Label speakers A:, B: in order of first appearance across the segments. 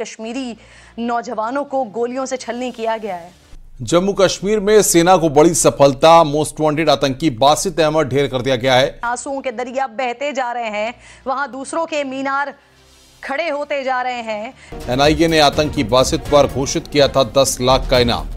A: कश्मीरी नौजवानों को गोलियों से छलनी किया गया है
B: जम्मू कश्मीर में सेना को बड़ी सफलता मोस्ट वांटेड आतंकी बासित अहमद ढेर कर दिया गया है
A: आंसुओं के दरिया बहते जा रहे हैं वहां दूसरों के मीनार खड़े होते जा रहे हैं
B: एनआईए ने आतंकी बासित पर घोषित किया था दस लाख का इनाम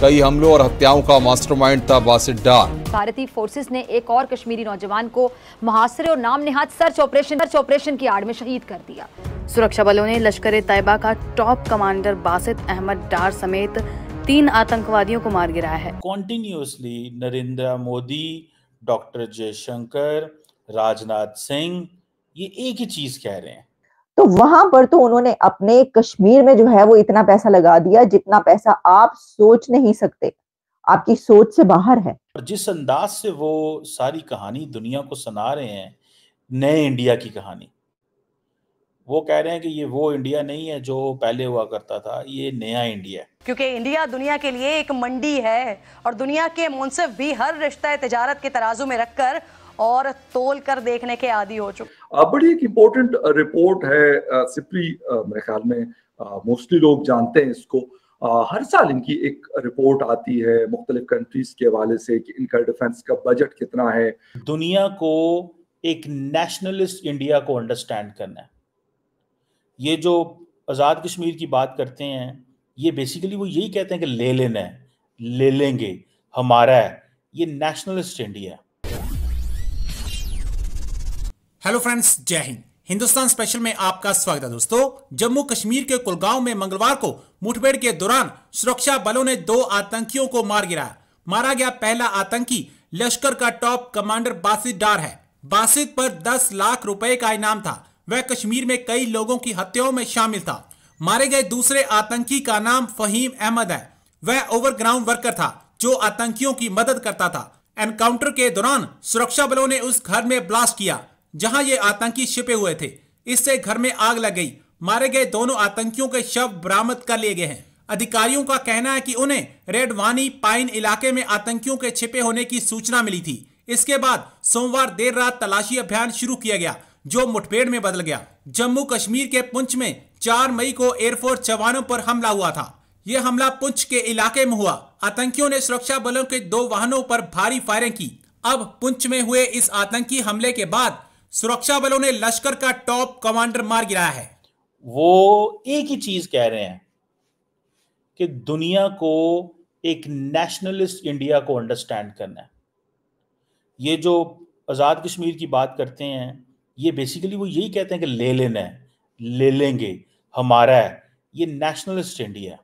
B: कई हमलों और हत्याओं का मास्टरमाइंड था बासित डार
A: भारतीय फोर्सेज ने एक और कश्मीरी नौजवान को महासरे और नाम सर्च ऑपरेशन सर्च ऑपरेशन की आड़ में शहीद कर दिया सुरक्षा बलों ने लश्कर ए तैयबा का टॉप कमांडर बासित अहमद डार समेत तीन आतंकवादियों को मार गिराया है
C: कॉन्टिन्यूसली नरेंद्र मोदी डॉक्टर जयशंकर राजनाथ सिंह ये एक ही चीज कह रहे हैं
A: तो वहां पर तो उन्होंने अपने कश्मीर में जो है वो इतना पैसा लगा दिया जितना पैसा आप सोच नहीं सकते आपकी सोच से बाहर है
C: जिस अंदाज से वो सारी कहानी दुनिया को सुना रहे हैं नए इंडिया की कहानी वो कह रहे हैं कि ये वो इंडिया नहीं है जो पहले हुआ करता था ये नया इंडिया है
A: क्योंकि इंडिया दुनिया के लिए एक मंडी है और दुनिया के मुनसिफ भी हर रिश्ता तजारत के तराजू में रखकर और तोल कर देखने के आदि हो
C: चुके बड़ी एक इम्पोर्टेंट रिपोर्ट uh, है सिपरी uh, uh, मेरे ख्याल में
B: मोस्टली लोग जानते हैं इसको आ, हर साल इनकी एक रिपोर्ट आती है मुख्तलिफ कंट्रीज के हवाले से कि इनका डिफेंस का बजट कितना है दुनिया को
C: एक नेशनलिस्ट इंडिया को अंडरस्टैंड करना है ये जो आज़ाद कश्मीर की बात करते हैं ये बेसिकली वो यही कहते हैं कि ले लेना है ले लेंगे
B: हमारा है ये नेशनलिस्ट इंडिया हेलो फ्रेंड्स जय हिंद हिंदुस्तान स्पेशल में आपका स्वागत है दोस्तों जम्मू कश्मीर के कुलगांव में मंगलवार को मुठभेड़ के दौरान सुरक्षा बलों ने दो आतंकियों को मार गिराया मारा गया पहला आतंकी लश्कर का टॉप कमांडर बासित डार है बासित पर 10 लाख रुपए का इनाम था वह कश्मीर में कई लोगों की हत्याओं में शामिल था मारे गए दूसरे आतंकी का नाम फहीम अहमद है वह ओवरग्राउंड वर्कर था जो आतंकियों की मदद करता था एनकाउंटर के दौरान सुरक्षा बलों ने उस घर में ब्लास्ट किया जहां ये आतंकी छिपे हुए थे इससे घर में आग लग गई मारे गए दोनों आतंकियों के शव बरामद कर लिए गए हैं अधिकारियों का कहना है कि उन्हें रेडवानी पाइन इलाके में आतंकियों के छिपे होने की सूचना मिली थी इसके बाद सोमवार देर रात तलाशी अभियान शुरू किया गया जो मुठभेड़ में बदल गया जम्मू कश्मीर के पुंछ में चार मई को एयरफोर्स जवानों पर हमला हुआ था यह हमला पुंछ के इलाके में हुआ आतंकियों ने सुरक्षा बलों के दो वाहनों पर भारी फायरिंग की अब पुंछ में हुए इस आतंकी हमले के बाद सुरक्षा बलों ने लश्कर का टॉप कमांडर मार गिराया है वो एक
C: ही चीज कह रहे हैं कि दुनिया को एक नेशनलिस्ट इंडिया को अंडरस्टैंड करना है ये जो आज़ाद कश्मीर की बात करते हैं ये बेसिकली वो यही कहते हैं कि ले लेना है ले लेंगे हमारा है ये nationalist India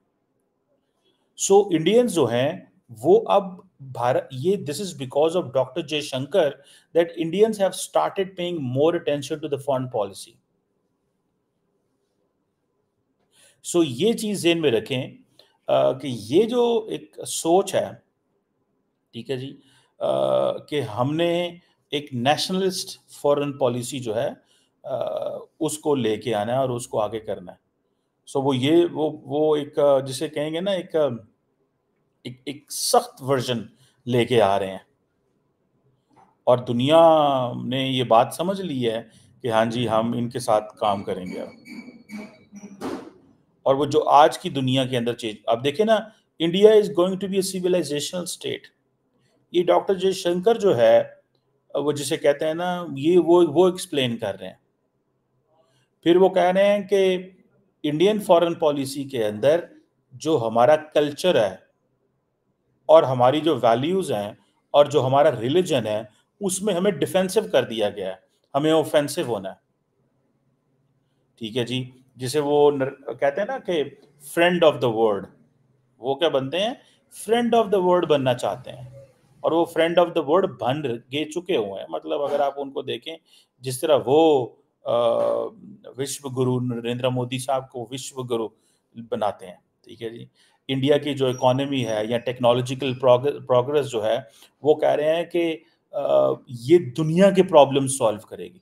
C: so so, Indians जो हैं वो अब भारत ये this is because of doctor Jaishankar that Indians have started paying more attention to the foreign policy so ये चीज जेन में रखें आ, कि ये जो एक सोच है ठीक है जी आ, कि हमने एक नेशनलिस्ट फॉरेन पॉलिसी जो है उसको लेके आना है और उसको आगे करना है सो वो ये वो वो एक जिसे कहेंगे ना एक एक, एक सख्त वर्जन लेके आ रहे हैं और दुनिया ने ये बात समझ ली है कि हाँ जी हम इनके साथ काम करेंगे और वो जो आज की दुनिया के अंदर चीज आप देखें ना India is going to be civilisational state ये डॉक्टर जयशंकर जो है वो जिसे कहते हैं ना ये वो वो एक्सप्लेन कर रहे हैं फिर वो कह रहे हैं कि इंडियन फॉरेन पॉलिसी के अंदर जो हमारा कल्चर है और हमारी जो वैल्यूज़ हैं और जो हमारा रिलीजन है उसमें हमें डिफेंसिव कर दिया गया है हमें ऑफेंसिव होना है ठीक है जी जिसे वो नर, कहते हैं ना कि फ्रेंड ऑफ द वर्ल्ड वो क्या बनते हैं फ्रेंड ऑफ द वर्ल्ड बनना चाहते हैं और वो फ्रेंड ऑफ द वर्ल्ड बन गे चुके हुए हैं मतलब अगर आप उनको देखें जिस तरह वो विश्व गुरु नरेंद्र मोदी साहब को विश्व गुरु बनाते हैं ठीक है जी इंडिया की जो इकोनॉमी है या टेक्नोलॉजिकल प्रोग्रेस जो है वो कह रहे हैं कि ये दुनिया के प्रॉब्लम सॉल्व करेगी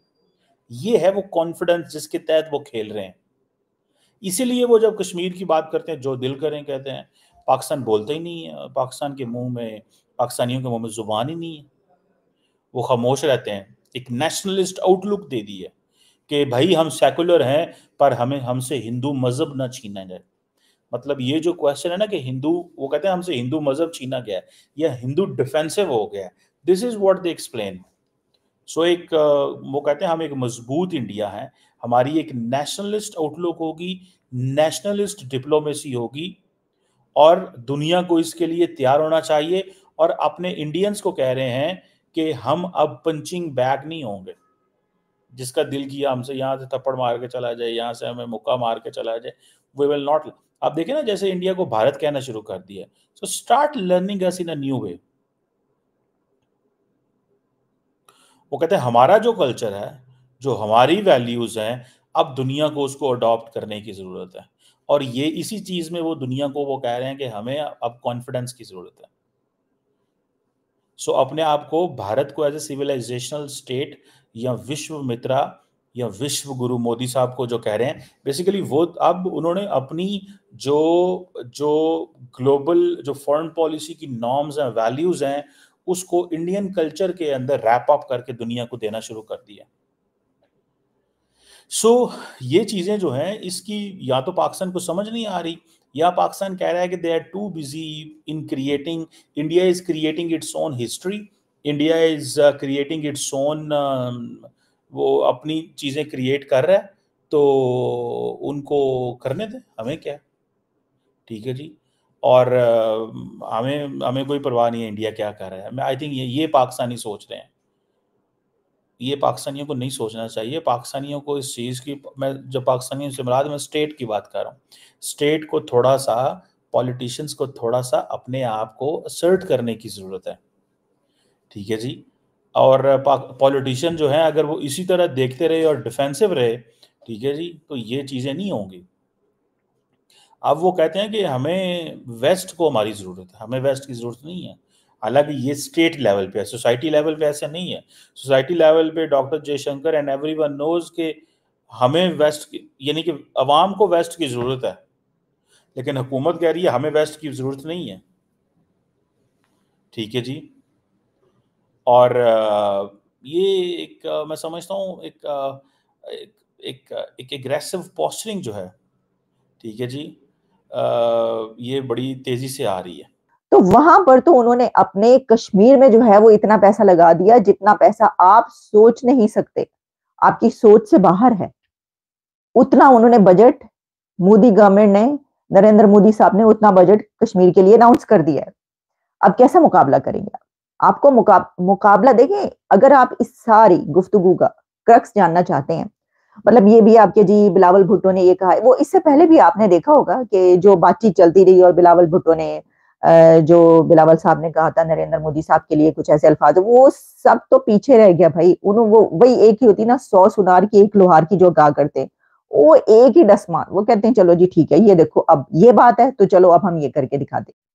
C: ये है वो कॉन्फिडेंस जिसके तहत वो खेल रहे हैं इसीलिए वो जब कश्मीर की बात करते हैं जो दिल करें कहते हैं पाकिस्तान बोलते ही नहीं है पाकिस्तान के मुंह में पाकिस्तानियों के मुंह में ज़ुबान ही नहीं है वो खामोश रहते हैं एक नेशनलिस्ट आउटलुक दे दी है कि भाई हम सेकुलर हैं पर हमें हमसे हिंदू मज़हब ना छीना जाए मतलब ये जो क्वेश्चन है ना कि हिंदू वो कहते हैं हमसे हिंदू मज़हब छीना गया है या हिंदू डिफेंसिव हो गया है this is what they explain so एक वो कहते हैं हम एक मजबूत इंडिया है हमारी एक नेशनलिस्ट आउटलुक होगी नेशनलिस्ट डिप्लोमेसी होगी और दुनिया को इसके लिए तैयार होना चाहिए और अपने इंडियंस को कह रहे हैं कि हम अब पंचिंग बैग नहीं होंगे जिसका दिल किया हमसे यहाँ से थप्पड़ मार के चला जाए यहाँ से हमें मुक्का मार के चला जाए वी विल नॉट आप देखें ना जैसे इंडिया को भारत कहना शुरू कर दिया so start learning us in a new way वो कहते हैं हमारा जो कल्चर है जो हमारी वैल्यूज हैं अब दुनिया को उसको अडॉप्ट करने की ज़रूरत है और ये इसी चीज़ में वो दुनिया को वो कह रहे हैं कि हमें अब कॉन्फिडेंस की ज़रूरत है सो अपने आप को भारत को एज ए सिविलाइजेशनल स्टेट या विश्व मित्रा या विश्व गुरु मोदी साहब को जो कह रहे हैं बेसिकली वो अब उन्होंने अपनी जो जो ग्लोबल जो फॉरेन पॉलिसी की नॉर्म्स हैं वैल्यूज़ हैं उसको इंडियन कल्चर के अंदर रैप अप करके दुनिया को देना शुरू कर दिया सो so, ये चीज़ें जो हैं इसकी या तो पाकिस्तान को समझ नहीं आ रही या पाकिस्तान कह रहा है कि they are too busy in creating India is creating its own history India is creating its own वो अपनी चीज़ें क्रिएट कर रहा है तो उनको करने दें हमें क्या ठीक है जी और uh, हमें हमें कोई परवाह नहीं है इंडिया क्या कर रहा है आई थिंक ये ये पाकिस्तानी सोच रहे हैं ये पाकिस्तानियों को नहीं सोचना चाहिए पाकिस्तानियों को इस चीज़ की मैं जब पाकिस्तानियों से मुराद मैं स्टेट की बात कर रहा हूँ स्टेट को थोड़ा सा पॉलिटिशियंस को थोड़ा सा अपने आप को असर्ट करने की ज़रूरत है ठीक है जी और पॉलिटिशियन जो है अगर वो इसी तरह देखते रहे और डिफेंसिव रहे ठीक है जी तो ये चीज़ें नहीं होंगी अब वो कहते हैं कि हमें वेस्ट को हमारी ज़रूरत है हमें वेस्ट की ज़रूरत नहीं है हालांकि ये स्टेट लेवल पे है सोसाइटी लेवल पे ऐसा नहीं है सोसाइटी लेवल पे doctor Jaishankar and everyone knows के हमें वेस्ट यानी कि अवाम को वेस्ट की ज़रूरत है लेकिन हुकूमत कह रही है हमें वेस्ट की ज़रूरत नहीं है ठीक है जी और ये एक मैं समझता हूँ एक एक एक एग्रेसिव पॉस्चरिंग जो है ठीक है जी आ, ये बड़ी तेज़ी से आ रही है
A: तो वहां पर तो उन्होंने अपने कश्मीर में जो है वो इतना पैसा लगा दिया जितना पैसा आप सोच नहीं सकते आपकी सोच से बाहर है उतना उन्होंने बजट मोदी गवर्नमेंट ने नरेंद्र मोदी साहब ने उतना बजट कश्मीर के लिए अनाउंस कर दिया है अब कैसा मुकाबला करेंगे आपको मुकाब, मुकाबला देखें अगर आप इस सारी गुफ्तगु का क्रक्स जानना चाहते हैं मतलब ये भी आपके जी बिलावल भुट्टो ने ये कहा है वो इससे पहले भी आपने देखा होगा कि जो बातचीत चलती रही और बिलावल भुट्टो ने जो बिलावल साहब ने कहा था नरेंद्र मोदी साहब के लिए कुछ ऐसे अल्फाज वो सब तो पीछे रह गया भाई उन वो वही एक ही होती ना सौ सुनार की एक लोहार की जो गा करते वो एक ही डस्मान वो कहते हैं चलो जी ठीक है ये देखो अब ये बात है तो चलो अब हम ये करके दिखा दें